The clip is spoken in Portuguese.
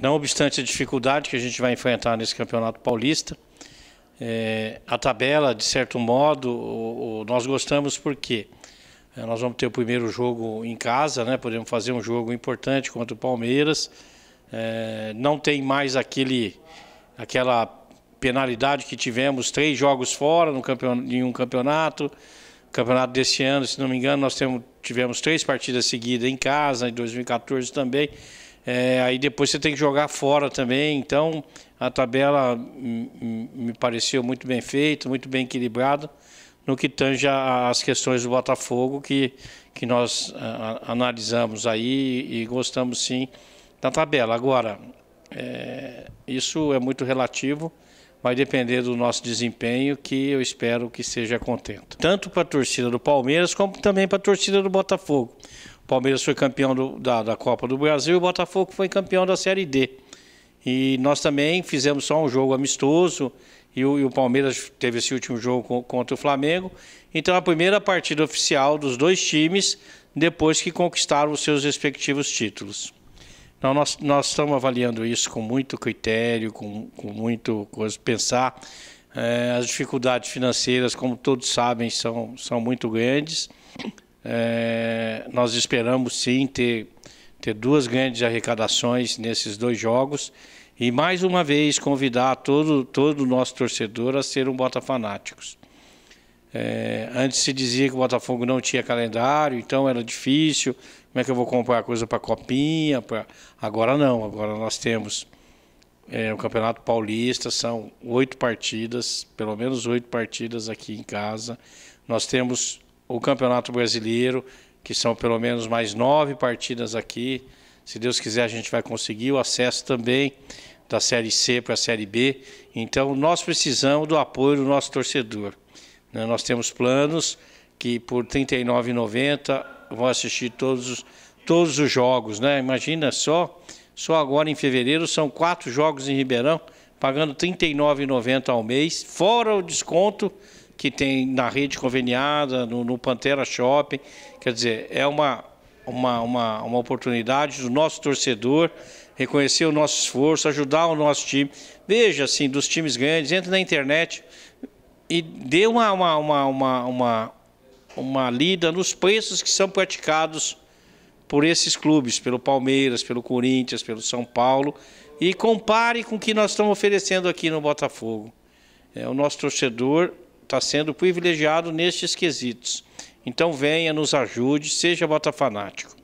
Não obstante a dificuldade que a gente vai enfrentar nesse Campeonato Paulista, é, a tabela, de certo modo, o, o, nós gostamos porque é, nós vamos ter o primeiro jogo em casa, né? podemos fazer um jogo importante contra o Palmeiras. É, não tem mais aquele, aquela penalidade que tivemos três jogos fora no campeon, em um campeonato. campeonato desse ano, se não me engano, nós temos, tivemos três partidas seguidas em casa, em 2014 também. É, aí depois você tem que jogar fora também. Então, a tabela me pareceu muito bem feita, muito bem equilibrada no que tange às questões do Botafogo, que, que nós a, analisamos aí e gostamos sim da tabela. Agora, é, isso é muito relativo, vai depender do nosso desempenho, que eu espero que seja contento. Tanto para a torcida do Palmeiras, como também para a torcida do Botafogo. Palmeiras foi campeão do, da, da Copa do Brasil e o Botafogo foi campeão da Série D. E nós também fizemos só um jogo amistoso e o, e o, Palmeiras teve esse último jogo contra o Flamengo. Então, a primeira partida oficial dos dois times depois que conquistaram os seus respectivos títulos. Então, nós, nós estamos avaliando isso com muito critério, com, com muito coisa, pensar. É, as dificuldades financeiras, como todos sabem, são, são muito grandes. É, nós esperamos sim ter, ter duas grandes arrecadações nesses dois jogos. E mais uma vez convidar todo, todo o nosso torcedor a ser um Botafanáticos. É, antes se dizia que o Botafogo não tinha calendário, então era difícil. Como é que eu vou comprar coisa para copinha? Pra... Agora não, agora nós temos é, o Campeonato Paulista, são oito partidas, pelo menos oito partidas aqui em casa. Nós temos o Campeonato Brasileiro, que são pelo menos mais nove partidas aqui. Se Deus quiser, a gente vai conseguir o acesso também da Série C para a Série B. Então, nós precisamos do apoio do nosso torcedor. Né? Nós temos planos que por R$ 39,90 vão assistir todos, todos os jogos. Né? Imagina só, só agora em fevereiro são quatro jogos em Ribeirão, pagando R$ 39,90 ao mês, fora o desconto que tem na rede conveniada, no, no Pantera Shopping. Quer dizer, é uma, uma, uma, uma oportunidade do nosso torcedor reconhecer o nosso esforço, ajudar o nosso time. Veja, assim, dos times grandes, entre na internet e dê uma, uma, uma, uma, uma, uma lida nos preços que são praticados por esses clubes, pelo Palmeiras, pelo Corinthians, pelo São Paulo, e compare com o que nós estamos oferecendo aqui no Botafogo. É, o nosso torcedor está sendo privilegiado nestes quesitos. Então venha, nos ajude, seja Botafanático.